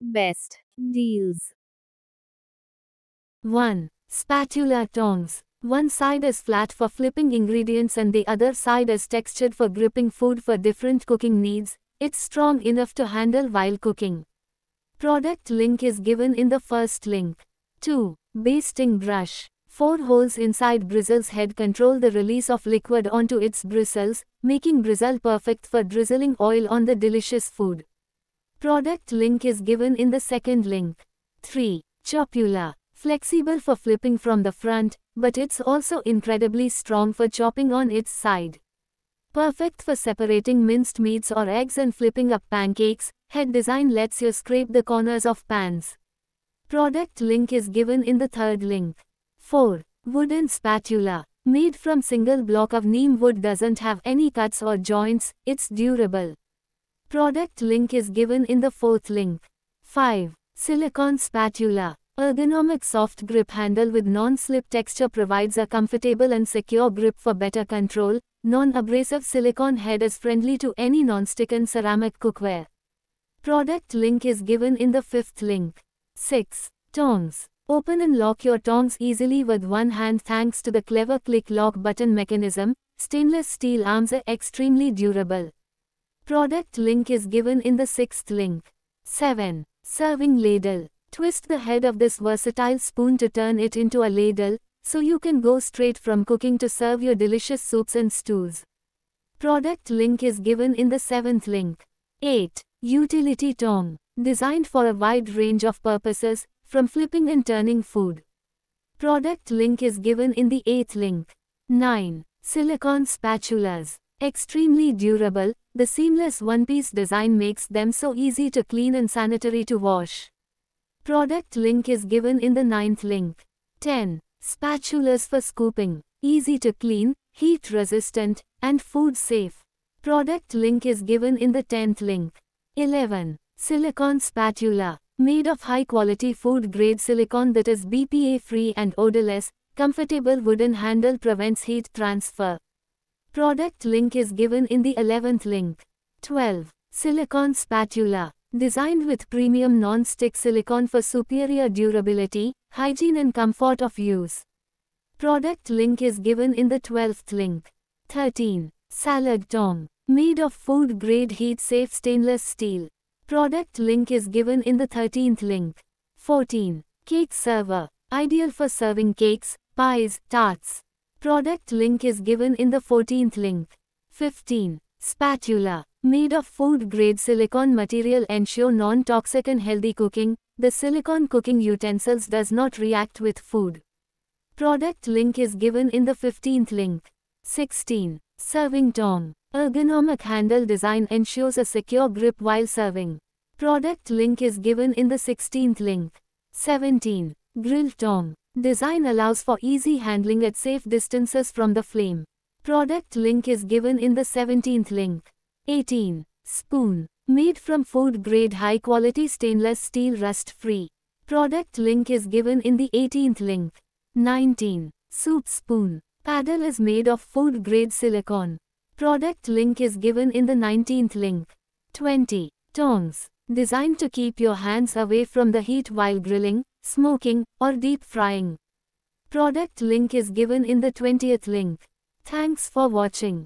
Best deals. 1. Spatula tongs. One side is flat for flipping ingredients and the other side is textured for gripping food for different cooking needs. It's strong enough to handle while cooking. Product link is given in the first link. 2. Basting brush. Four holes inside bristle's head control the release of liquid onto its bristles, making bristle perfect for drizzling oil on the delicious food. Product link is given in the second link. 3. Chopula. Flexible for flipping from the front, but it's also incredibly strong for chopping on its side. Perfect for separating minced meats or eggs and flipping up pancakes, head design lets you scrape the corners of pans. Product link is given in the third link. 4. Wooden spatula. Made from single block of neem wood doesn't have any cuts or joints, it's durable. Product link is given in the fourth link. 5. Silicone spatula. Ergonomic soft grip handle with non-slip texture provides a comfortable and secure grip for better control. Non-abrasive silicone head is friendly to any non-stick and ceramic cookware. Product link is given in the fifth link. 6. Tongs. Open and lock your tongs easily with one hand thanks to the clever click lock button mechanism. Stainless steel arms are extremely durable. Product link is given in the sixth link. 7. Serving ladle. Twist the head of this versatile spoon to turn it into a ladle, so you can go straight from cooking to serve your delicious soups and stews. Product link is given in the seventh link. 8. Utility tong. Designed for a wide range of purposes, from flipping and turning food. Product link is given in the eighth link. 9. Silicon spatulas. Extremely durable, the seamless one-piece design makes them so easy to clean and sanitary to wash. Product link is given in the ninth link. 10. Spatulas for scooping. Easy to clean, heat resistant, and food safe. Product link is given in the 10th link. 11. Silicon spatula. Made of high quality food grade silicone that is BPA free and odorless, comfortable wooden handle prevents heat transfer. Product link is given in the 11th link. 12. Silicon spatula. Designed with premium non-stick silicone for superior durability, hygiene and comfort of use. Product link is given in the 12th link. 13. Salad tong. Made of food-grade heat-safe stainless steel. Product link is given in the 13th link. 14. Cake server. Ideal for serving cakes, pies, tarts. Product link is given in the 14th link. 15. Spatula. Made of food-grade silicone material ensure non-toxic and healthy cooking. The silicone cooking utensils does not react with food. Product link is given in the 15th link. 16. Serving tong. Ergonomic handle design ensures a secure grip while serving. Product link is given in the 16th link. 17. Grill tong. Design allows for easy handling at safe distances from the flame. Product link is given in the 17th link. 18. Spoon. Made from food grade high quality stainless steel rust free. Product link is given in the 18th link. 19. Soup spoon. Paddle is made of food grade silicone. Product link is given in the 19th link. 20. Tongs. Designed to keep your hands away from the heat while grilling, smoking, or deep frying. Product link is given in the 20th link. Thanks for watching.